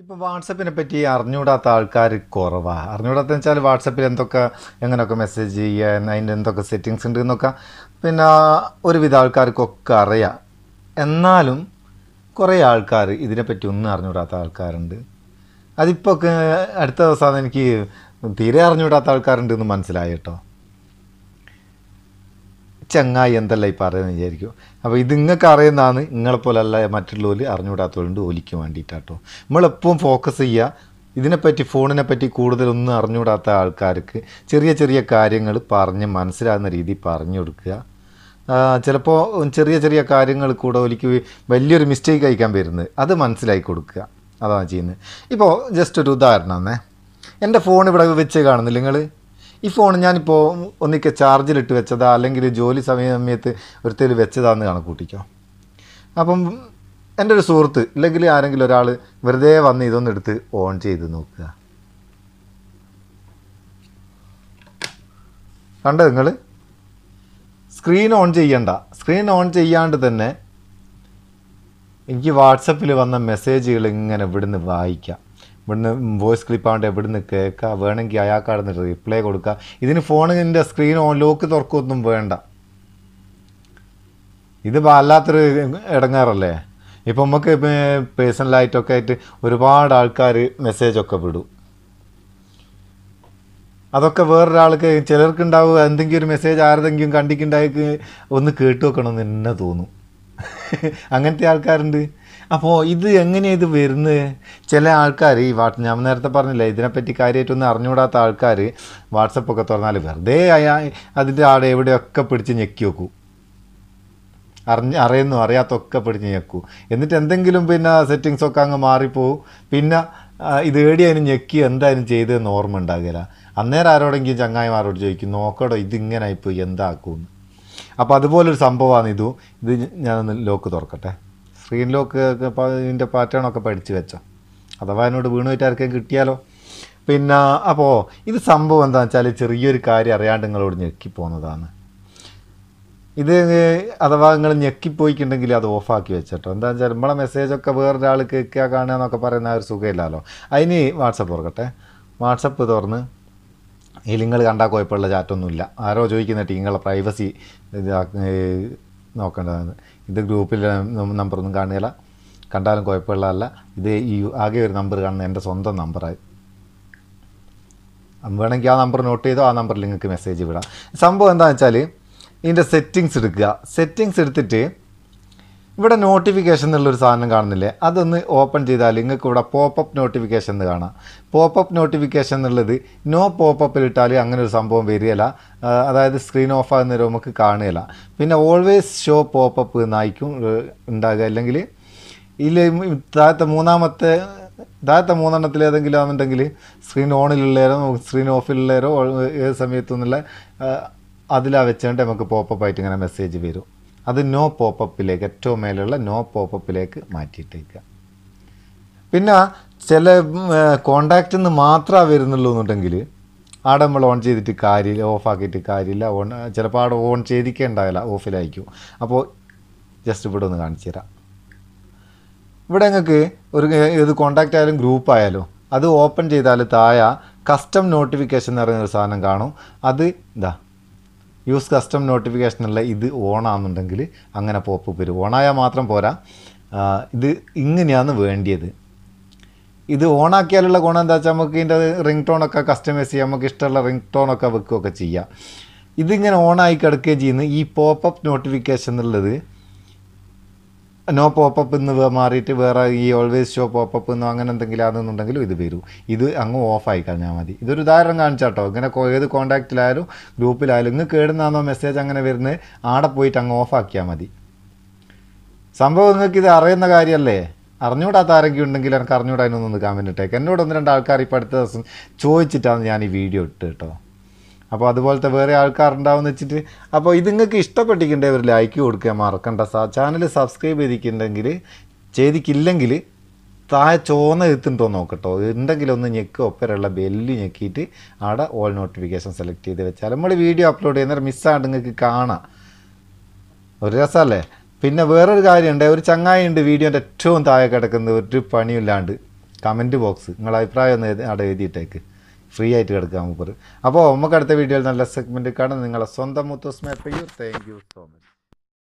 ഇപ്പോൾ വാട്സപ്പിനെ പറ്റി അറിഞ്ഞുകൂടാത്ത ആൾക്കാർ കുറവാണ് അറിഞ്ഞുകൂടാത്ത വെച്ചാൽ വാട്സപ്പിൽ എന്തൊക്കെ എങ്ങനെയൊക്കെ മെസ്സേജ് ചെയ്യാൻ അതിൻ്റെ എന്തൊക്കെ സെറ്റിങ്സ് ഉണ്ട് എന്നൊക്കെ പിന്നെ ഒരുവിധ ആൾക്കാർക്കൊക്കെ അറിയാം എന്നാലും കുറേ ആൾക്കാർ ഇതിനെപ്പറ്റി ഒന്നും അറിഞ്ഞുകൂടാത്ത ആൾക്കാരുണ്ട് അതിപ്പോൾ അടുത്ത ദിവസം എനിക്ക് തീരെ അറിഞ്ഞുകൂടാത്ത ആൾക്കാരുണ്ട് എന്ന് മനസ്സിലായി കേട്ടോ ചങ്ങായി എന്തല്ല ഈ പറയുന്നത് വിചാരിക്കും അപ്പോൾ ഇത് നിങ്ങൾക്ക് അറിയുന്നതാണ് നിങ്ങളെപ്പോലല്ല മറ്റുള്ളവർ അറിഞ്ഞുകൂടാത്തവരുണ്ട് ഒലിക്ക് കേട്ടോ നമ്മളെപ്പോഴും ഫോക്കസ് ചെയ്യുക ഇതിനെപ്പറ്റി ഫോണിനെ പറ്റി കൂടുതലൊന്നും അറിഞ്ഞുകൂടാത്ത ആൾക്കാർക്ക് ചെറിയ ചെറിയ കാര്യങ്ങൾ പറഞ്ഞ് മനസ്സിലാകുന്ന രീതിയിൽ പറഞ്ഞു കൊടുക്കുക ചിലപ്പോൾ ചെറിയ ചെറിയ കാര്യങ്ങൾ കൂടെ ഒലിക്ക് വലിയൊരു മിസ്റ്റേക്ക് അയക്കാൻ വരുന്നത് അത് മനസ്സിലാക്കി കൊടുക്കുക അതാണ് ചെയ്യുന്നത് ഇപ്പോൾ ജസ്റ്റ് ഒരു ഉദാഹരണം എന്നേ എൻ്റെ ഫോൺ ഇവിടെ വെച്ച് കാണുന്നില്ല നിങ്ങൾ ഈ ഫോൺ ഞാനിപ്പോൾ ഒന്നിക്കെ ചാർജിലിട്ട് വെച്ചതാ അല്ലെങ്കിൽ ജോലി സമയ സമയത്ത് ഒരുത്തേൽ വെച്ചതാന്ന് കണക്കൂട്ടിക്കോ അപ്പം എൻ്റെ ഒരു സുഹൃത്ത് ഇല്ലെങ്കിൽ ആരെങ്കിലും ഒരാൾ വെറുതെ വന്ന് ഇതൊന്ന് എടുത്ത് ഓൺ ചെയ്ത് നോക്കുക കണ്ടോ നിങ്ങൾ സ്ക്രീൻ ഓൺ ചെയ്യണ്ട സ്ക്രീൻ ഓൺ ചെയ്യാണ്ട് തന്നെ എനിക്ക് വാട്സപ്പിൽ വന്ന മെസ്സേജുകൾ ഇങ്ങനെ ഇവിടുന്ന് വായിക്കാം ഇവിടുന്ന് വോയിസ് ക്ലിപ്പാണ്ട് ഇവിടുന്ന് കേൾക്കുക വേണമെങ്കിൽ അയാൾക്ക് അവിടെ നിന്ന് റിപ്ലൈ കൊടുക്കുക ഇതിന് ഫോണിൻ്റെ സ്ക്രീൻ ഓൺ ലോക്ക് തുറക്കൊന്നും വേണ്ട ഇത് വല്ലാത്തൊരു ഇടങ്ങാറല്ലേ ഇപ്പം നമുക്ക് പേഴ്സണലായിട്ടൊക്കെ ആയിട്ട് ഒരുപാട് ആൾക്കാർ മെസ്സേജൊക്കെ വിടും അതൊക്കെ വേറൊരാൾക്ക് ഉണ്ടാവുക എന്തെങ്കിലും ഒരു മെസ്സേജ് ആരെങ്കിലും കണ്ടിക്കുണ്ടായി ഒന്ന് കേട്ടു വെക്കണമെന്ന് എന്നെ തോന്നും അങ്ങനത്തെ ആൾക്കാരുണ്ട് അപ്പോൾ ഇത് എങ്ങനെയാണ് ഇത് വരുന്നത് ചില ആൾക്കാർ ഈ വാട്ട് ഞാൻ നേരത്തെ പറഞ്ഞില്ല ഇതിനെപ്പറ്റി കാര്യമായിട്ടൊന്നും അറിഞ്ഞുകൂടാത്ത ആൾക്കാർ വാട്സപ്പൊക്കെ തുറന്നാൽ വെറുതെ അതിൻ്റെ ആടെ എവിടെയൊക്കെ പിടിച്ച് ഞെക്കി വെക്കും അറിഞ്ഞ് അറിയുന്നു അറിയാത്തൊക്കെ പിടിച്ച് ഞെക്കൂ എന്നിട്ട് എന്തെങ്കിലും പിന്നെ സെറ്റിങ്സൊക്കെ അങ്ങ് മാറിപ്പോവും പിന്നെ ഇത് ഏടിയാനും ഞെക്കി എന്തായാലും ചെയ്തതെന്ന് ഓർമ്മ ഉണ്ടാകില്ല അന്നേരം ആരോടെങ്കിലും ചങ്ങായിമാരോട് ചോദിക്കും നോക്കടോ ഇതിങ്ങനെ ആയിപ്പോയി എന്താക്കുമെന്ന് അപ്പോൾ അതുപോലൊരു സംഭവമാണ് ഇതും ഇത് ഞാനൊന്ന് ലോക്ക് തുറക്കട്ടെ സ്ക്രീൻ ലോക്ക് ഇതിൻ്റെ പാറ്റേണൊക്കെ പഠിച്ചു വെച്ചോ അഥവാ എന്നോട് വീണു പോയിട്ട് ആർക്കും കിട്ടിയാലോ പിന്നെ അപ്പോൾ ഇത് സംഭവം എന്താണെന്ന് വെച്ചാൽ ചെറിയൊരു കാര്യം അറിയാണ്ട് നിങ്ങളോട് ഞെക്കിപ്പോകുന്നതാണ് ഇത് അഥവാ നിങ്ങൾ ഞെക്കിപ്പോയിക്കുണ്ടെങ്കിൽ അത് ഓഫാക്കി വെച്ചിട്ടോ എന്താ വെച്ചാൽ നമ്മളെ മെസ്സേജൊക്കെ വേറൊരാൾ കേൾക്കുക കാണുക എന്നൊക്കെ പറയുന്ന ഒരു സുഖമില്ലല്ലോ അതിന് വാട്സപ്പ് തുറക്കട്ടെ വാട്സപ്പ് തുറന്ന് ഈ നിങ്ങൾ കണ്ടാൽ കുഴപ്പമുള്ള ചാറ്റൊന്നുമില്ല ആരോ ചോദിക്കുന്ന ടീങ്ങളെ പ്രൈവസി നോക്കേണ്ടതാണ് ഇത് ഗ്രൂപ്പിൽ നമ്പറൊന്നും കാണുകയില്ല കണ്ടാലും കുഴപ്പമുള്ളതല്ല ഇത് ഈ ആകെ ഒരു നമ്പർ കാണുന്ന എൻ്റെ സ്വന്തം നമ്പറായി വേണമെങ്കിൽ ആ നമ്പർ നോട്ട് ചെയ്തോ ആ നമ്പറിൽ നിങ്ങൾക്ക് മെസ്സേജ് വിടാം സംഭവം എന്താണെന്ന് വെച്ചാൽ ഇതിൻ്റെ സെറ്റിങ്സ് എടുക്കുക സെറ്റിങ്സ് എടുത്തിട്ട് ഇവിടെ നോട്ടിഫിക്കേഷൻ എന്നുള്ളൊരു സാധനം കാണുന്നില്ലേ അതൊന്ന് ഓപ്പൺ ചെയ്താൽ നിങ്ങൾക്ക് ഇവിടെ പോപ്പപ്പ് നോട്ടിഫിക്കേഷൻ എന്ന് കാണാം പോപ്പപ്പ് നോട്ടിഫിക്കേഷൻ എന്നുള്ളത് നോ പോപ്പപ്പിൽ ഇട്ടാൽ അങ്ങനെ ഒരു സംഭവം വരികയില്ല അതായത് സ്ക്രീൻ ഓഫ് ആകുന്ന നമുക്ക് കാണുകയില്ല പിന്നെ ഓൾവേസ് ഷോ പോപ്പപ്പ് എന്നായിരിക്കും ഉണ്ടാകുക അല്ലെങ്കിൽ ഇല്ല താഴത്തെ മൂന്നാമത്തെ താഴത്തെ മൂന്നെണ്ണത്തിൽ ഏതെങ്കിലും ആണെന്നുണ്ടെങ്കിൽ സ്ക്രീൻ ഓണിലുള്ളേരോ സ്ക്രീൻ ഓഫിലുള്ളേരോ ഏത് സമയത്തൊന്നുള്ള അതിലാ വെച്ചുകൊണ്ട് നമുക്ക് പോപ്പപ്പ് ആയിട്ട് ഇങ്ങനെ മെസ്സേജ് വരും അത് നോ പോപ്പപ്പിലേക്ക് ഏറ്റവും മേലുള്ള നോ പോപ്പപ്പിലേക്ക് മാറ്റിയിട്ടേക്കുക പിന്നെ ചില കോണ്ടാക്റ്റിൽ നിന്ന് മാത്രമേ വരുന്നുള്ളൂ എന്നുണ്ടെങ്കിൽ ആടെ നമ്മൾ ഓൺ ചെയ്തിട്ട് കാര്യമില്ല ഓഫാക്കിയിട്ട് കാര്യമില്ല ഓൺ ചിലപ്പോൾ ആടെ ഓൺ ചെയ്തിക്കേണ്ടാവില്ല ഓഫിലായിരിക്കും അപ്പോൾ ജസ്റ്റ് ഇവിടെ ഒന്ന് കാണിച്ചു തരാം ഇവിടെ നിങ്ങൾക്ക് ഒരു ഏത് കോണ്ടാക്റ്റ് ആയാലും ഗ്രൂപ്പ് ആയാലും അത് ഓപ്പൺ ചെയ്താൽ താഴെ കസ്റ്റം നോട്ടിഫിക്കേഷൻ എന്ന് പറയുന്ന ഒരു സാധനം കാണും അത് ഇതാ യൂസ് കസ്റ്റം നോട്ടിഫിക്കേഷനല്ല ഇത് ഓണാണെന്നുണ്ടെങ്കിൽ അങ്ങനെ പോപ്പ് വരും ഓണായാൽ മാത്രം പോരാ ഇത് ഇങ്ങനെയാണ് വേണ്ടിയത് ഇത് ഓണാക്കിയാലുള്ള ഗുണം എന്താ വെച്ചാൽ നമുക്ക് ഇതിൻ്റെ റിംഗ് ടോണൊക്കെ കസ്റ്റമൈസ് ചെയ്യാം നമുക്ക് ഇഷ്ടമുള്ള റിംഗ് ടോണൊക്കെ വെക്കുകയൊക്കെ ചെയ്യാം ഇതിങ്ങനെ ഓണായി കിടക്കുകയും ചെയ്യുന്ന ഈ പോപ്പ് അപ്പ് നോട്ടിഫിക്കേഷൻ എന്നുള്ളത് നോ പോപ്പപ്പ് എന്ന് മാറിയിട്ട് വേറെ ഈ ഓൾവേസ് ഷോ പോപ്പപ്പ് എന്നോ അങ്ങനെ എന്തെങ്കിലും ആണെന്നുണ്ടെങ്കിലും ഇത് വരും ഇത് അങ്ങ് ഓഫ് ആയി കഴിഞ്ഞാൽ മതി ഇതൊരു ഉദാഹരണം കാണിച്ചാട്ടോ ഇങ്ങനെ ഏത് കോൺടാക്റ്റിലായാലും ഗ്രൂപ്പിലായാലും ഇങ്ങ് കേടുന്നാന്നോ മെസ്സേജ് അങ്ങനെ വരുന്നത് ആടെ പോയിട്ട് അങ്ങ് ഓഫ് ആക്കിയാൽ മതി സംഭവം നിങ്ങൾക്ക് ഇത് അറിയുന്ന കാര്യമല്ലേ അറിഞ്ഞുകൂടാത്ത ആരെങ്കിലും ഉണ്ടെങ്കിൽ എനിക്ക് അറിഞ്ഞുകൂടാ അതിനൊന്ന് കമൻറ്റ് ഇട്ടേക്ക് എന്നോട് ഒന്ന് രണ്ട് ആൾക്കാർ ഇപ്പോൾ അടുത്ത ദിവസം ചോദിച്ചിട്ടാണ് ഞാൻ ഈ വീഡിയോ ഇട്ട് കേട്ടോ അപ്പോൾ അതുപോലത്തെ വേറെ ആൾക്കാരുണ്ടാവുമെന്ന് വെച്ചിട്ട് അപ്പോൾ ഇത് നിങ്ങൾക്ക് ഇഷ്ടപ്പെട്ടിട്ടുണ്ടെങ്കിൽ ഒരു ലൈക്ക് കൊടുക്കുക മറക്കണ്ട ചാനൽ സബ്സ്ക്രൈബ് ചെയ്തിട്ടുണ്ടെങ്കിൽ ചെയ്തിട്ടില്ലെങ്കിൽ താഴെ ചോന്ന എത്തുന്നുണ്ടോ നോക്കട്ടോ ഉണ്ടെങ്കിലും ഒന്ന് ഞെക്ക് ഒപ്പരുള്ള ബെല്ല് ഞെക്കിയിട്ട് അവിടെ ഓൾ നോട്ടിഫിക്കേഷൻ സെലക്ട് ചെയ്ത് വെച്ചാൽ നമ്മൾ വീഡിയോ അപ്ലോഡ് ചെയ്യുന്നവർ മിസ്സായിട്ട് നിങ്ങൾക്ക് കാണാം ഒരു രസമല്ലേ പിന്നെ വേറൊരു കാര്യമുണ്ട് ഒരു ചങ്ങായി ഉണ്ട് വീഡിയോൻ്റെ ഏറ്റവും താഴെ കിടക്കുന്നത് ഒരു പണിയില്ലാണ്ട് കമൻറ്റ് ബോക്സ് നിങ്ങളുടെ അഭിപ്രായം ഒന്ന് അവിടെ എഴുതിയിട്ടേക്ക് ഫ്രീ ആയിട്ട് കിടക്കുക മൂപ്പർ അപ്പോൾ നമുക്ക് അടുത്ത വീഡിയോയിൽ നല്ല സെഗ്മെൻറ്റ് കാണാം നിങ്ങളെ സ്വന്തം മുത്തസ്മ എപ്പയും താങ്ക് യു സോ മച്ച്